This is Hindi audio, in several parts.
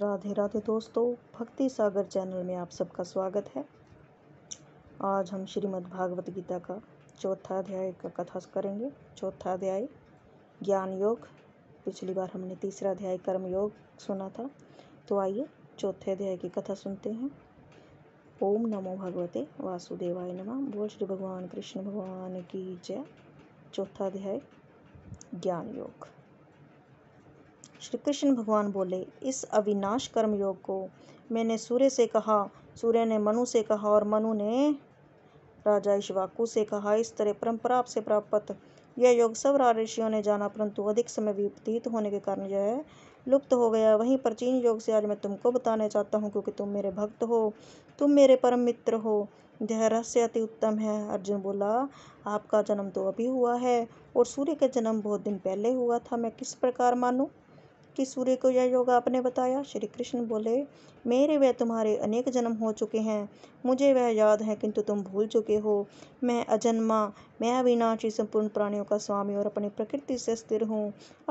राधे राधे दोस्तों भक्ति सागर चैनल में आप सबका स्वागत है आज हम श्रीमद् भागवत गीता का चौथा अध्याय का कथा करेंगे चौथा अध्याय ज्ञान योग पिछली बार हमने तीसरा अध्याय कर्म योग सुना था तो आइए चौथे अध्याय की कथा सुनते हैं ओम नमो भगवते वासुदेवाय नमः बोल श्री भगवान कृष्ण भगवान की जय चौथा अध्याय ज्ञान योग श्री कृष्ण भगवान बोले इस अविनाश कर्म योग को मैंने सूर्य से कहा सूर्य ने मनु से कहा और मनु ने राजा इशवाकू से कहा इस तरह परंपरा से प्राप्त यह योग सब ऋषियों ने जाना परंतु अधिक समय व्यतीत होने के कारण यह लुप्त हो गया वहीं प्राचीन योग से आज मैं तुमको बताना चाहता हूँ क्योंकि तुम मेरे भक्त हो तुम मेरे परम मित्र हो यह रहस्य अति उत्तम है अर्जुन बोला आपका जन्म तो अभी हुआ है और सूर्य का जन्म बहुत दिन पहले हुआ था मैं किस प्रकार मानूँ कि सूर्य को यह योग आपने बताया श्री कृष्ण बोले मेरे वह तुम्हारे अनेक जन्म हो चुके हैं मुझे वह याद है किंतु तुम भूल चुके हो मैं अजन्मा मैं अविनाशी संपूर्ण प्राणियों का स्वामी और अपनी प्रकृति से स्थिर हूँ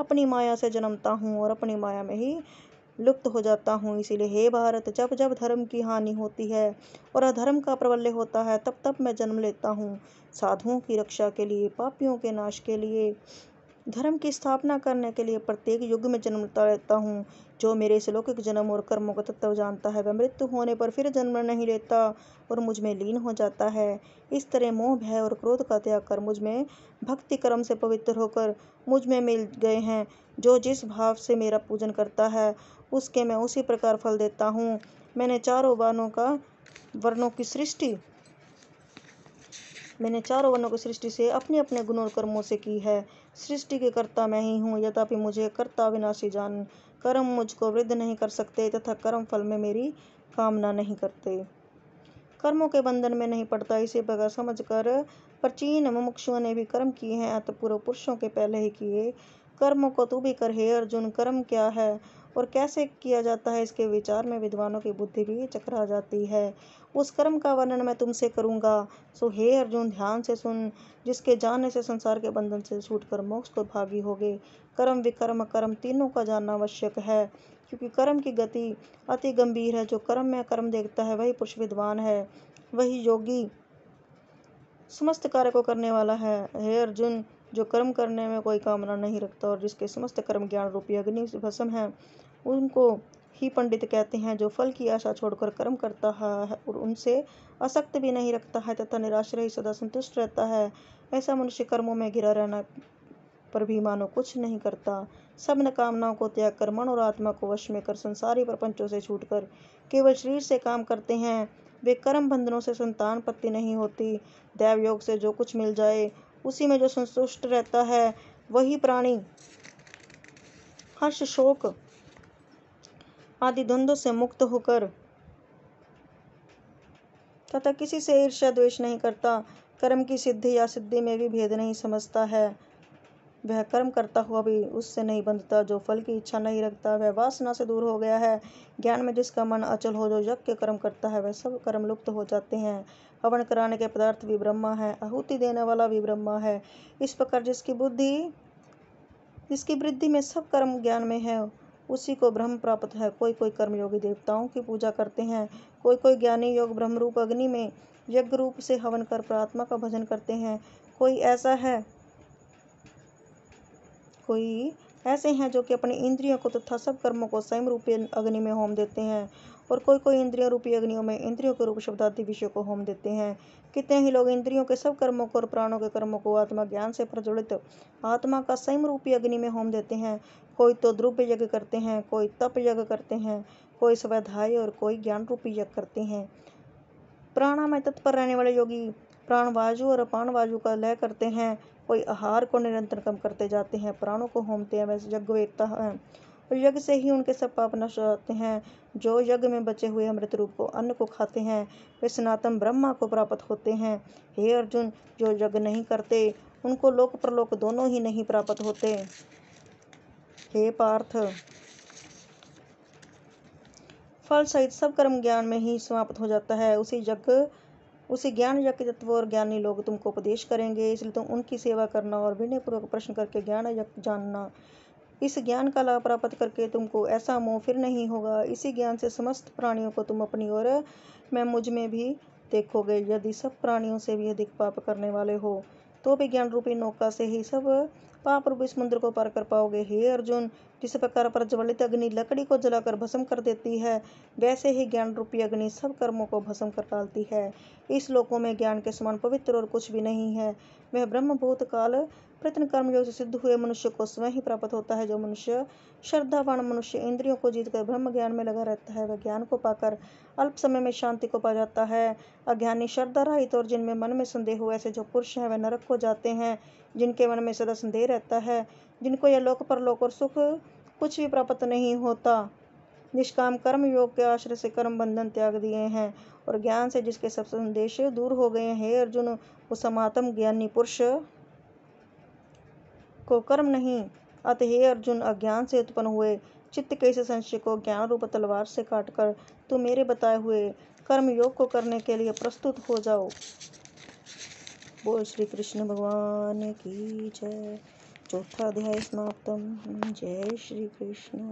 अपनी माया से जन्मता हूँ और अपनी माया में ही लुप्त हो जाता हूँ इसीलिए हे भारत जब जब धर्म की हानि होती है और अधर्म का प्रबल्य होता है तब तब मैं जन्म लेता हूँ साधुओं की रक्षा के लिए पापियों के नाश के लिए धर्म की स्थापना करने के लिए प्रत्येक युग में जन्म लेता हूँ जो मेरे इस लौकिक जन्म और कर्मों का तत्व जानता है वह मृत्यु होने पर फिर जन्म नहीं लेता और मुझ में लीन हो जाता है इस तरह मोह भय और क्रोध का त्याग कर मुझ में भक्ति कर्म से पवित्र होकर मुझ में मिल गए हैं जो जिस भाव से मेरा पूजन करता है उसके मैं उसी प्रकार फल देता हूँ मैंने चारों वर्णों का वर्णों की सृष्टि मैंने चारों वर्णों की सृष्टि से अपने अपने गुणों और कर्मों से की है सृष्टि के कर्ता मैं ही हूँ यद्यपि मुझे कर्ता विनाशी जान कर्म मुझको वृद्ध नहीं कर सकते तथा कर्म फल में मेरी कामना नहीं करते कर्मों के बंधन में नहीं पड़ता इसी प्रकार समझकर प्राचीन मुमुक्षुओं ने भी कर्म किए हैं अतः पूर्व पुरुषों के पहले ही किए कर्मों को तू भी कर हे अर्जुन कर्म क्या है और कैसे किया जाता है इसके विचार में विद्वानों की बुद्धि भी चकरा जाती है उस कर्म का वर्णन मैं तुमसे करूँगा सो हे अर्जुन ध्यान से सुन जिसके जानने से संसार के बंधन से छूटकर मोक्ष को तो भागी होगे कर्म विकर्म कर्म तीनों का जानना आवश्यक है क्योंकि कर्म की गति अति गंभीर है जो कर्म में कर्म देखता है वही पुरुष विद्वान है वही योगी समस्त कार्य को करने वाला है हे अर्जुन जो कर्म करने में कोई कामना नहीं रखता और जिसके समस्त कर्म ज्ञान रूपी अग्नि भस्म है उनको ही पंडित कहते हैं जो फल की आशा छोड़कर कर्म करता है और उनसे असक्त भी नहीं रखता है तथा निराश्रय ही सदा संतुष्ट रहता है ऐसा मनुष्य कर्मों में घिरा रहना पर भी मानो कुछ नहीं करता सब नकामनाओं को त्याग कर मन और आत्मा को वश में कर संसारी प्रपंचों से छूट कर केवल शरीर से काम करते हैं वे कर्म बंधनों से संतान पत्ति नहीं होती दैव योग से जो कुछ मिल जाए उसी में जो संतुष्ट रहता है वही प्राणी हर्ष शोक आदि द्वंद्व से मुक्त होकर तथा किसी से ईर्ष्या द्वेष नहीं करता कर्म की सिद्धि या सिद्धि में भी भेद नहीं समझता है वह कर्म करता हुआ भी उससे नहीं बंधता जो फल की इच्छा नहीं रखता वह वासना से दूर हो गया है ज्ञान में जिसका मन अचल हो जो यज्ञ कर्म करता है वह सब कर्म लुप्त हो जाते हैं हवन कराने के पदार्थ भी ब्रह्मा है आहुति देने वाला भी ब्रह्मा है इस प्रकार जिसकी बुद्धि जिसकी वृद्धि में सब कर्म ज्ञान में है उसी को ब्रह्म प्राप्त है कोई कोई कर्मयोगी देवताओं की पूजा करते हैं कोई कोई ज्ञानी योग ब्रह्म रूप अग्नि में यज्ञ रूप से हवन कर प्रात्मा का भजन करते हैं कोई ऐसा है कोई ऐसे हैं जो कि अपने इंद्रियों को तथा सब कर्मों को स्वयं रूपे अग्नि में होम देते हैं और कोई कोई इंद्रियों रूपी अग्नियों में इंद्रियों के रूप आदि विषय को होम देते हैं कितने ही लोग इंद्रियों के सब कर्मों को और प्राणों के कर्मों को आत्मा ज्ञान से प्रज्वलित आत्मा का संयम रूपी अग्नि में होम देते हैं कोई तो द्रुव्य यज्ञ करते हैं कोई तप यज्ञ करते हैं कोई स्वैधाय और कोई ज्ञान रूपी यज्ञ करते हैं प्राणा में तत्पर रहने वाले योगी वायु और वायु का लय करते हैं कोई आहार को निरंतर कम करते जाते हैं प्राणों को होमते हैं वैसे यज्ञवेदता है और यज्ञ से ही उनके सब पाप नष्ट हो जाते हैं जो यज्ञ में बचे हुए अमृत रूप को अन्न को खाते हैं वे सनातन ब्रह्मा को प्राप्त होते हैं हे अर्जुन जो यज्ञ नहीं करते उनको लोक प्रलोक दोनों ही नहीं प्राप्त होते हे पार्थ फल सहित सब कर्म ज्ञान में ही समाप्त हो जाता है उसी यज्ञ उसी ज्ञान यज्ञ तत्व और ज्ञानी लोग तुमको उपदेश करेंगे इसलिए तुम उनकी सेवा करना और विनयपूर्वक प्रश्न करके ज्ञान यज्ञ जानना इस ज्ञान का लाभ प्राप्त करके तुमको ऐसा मोह फिर नहीं होगा इसी ज्ञान से समस्त प्राणियों को तुम अपनी ओर मैं मुझ में भी देखोगे यदि सब प्राणियों से भी अधिक पाप करने वाले हो तो भी ज्ञान रूपी नौका से ही सब पाप रूपी समुद्र को पार कर पाओगे हे अर्जुन जिस प्रकार प्रज्वलित अग्नि लकड़ी को जलाकर भस्म कर देती है वैसे ही ज्ञान रूपी अग्नि सब कर्मों को भस्म कर डालती है इस लोकों में ज्ञान के समान पवित्र और कुछ भी नहीं है वह ब्रह्म भूत काल प्रयत्न कर्म योग से सिद्ध हुए मनुष्य को स्वयं ही प्राप्त होता है जो मनुष्य श्रद्धावान मनुष्य इंद्रियों को जीतकर ब्रह्म ज्ञान में लगा रहता है वह ज्ञान को पाकर अल्प समय में शांति को पा जाता है अज्ञानी श्रद्धा रहित और जिनमें मन में संदेह हो ऐसे जो पुरुष हैं वह नरक को जाते हैं जिनके मन में सदा संदेह रहता है जिनको यह लोक परलोक और सुख कुछ भी प्राप्त नहीं होता निष्काम कर्म योग के आश्रय से कर्म बंधन त्याग दिए हैं और ज्ञान से जिसके सब संदेश दूर हो गए हैं अर्जुन उस समातम ज्ञानी पुरुष को कर्म नहीं अत हे अर्जुन अज्ञान से उत्पन्न हुए चित्त के इस संशय को ज्ञान रूप तलवार से काट कर तू मेरे बताए हुए कर्म योग को करने के लिए प्रस्तुत हो जाओ बोल श्री कृष्ण भगवान की जय चौथा अध्याय समाप्त जय श्री कृष्ण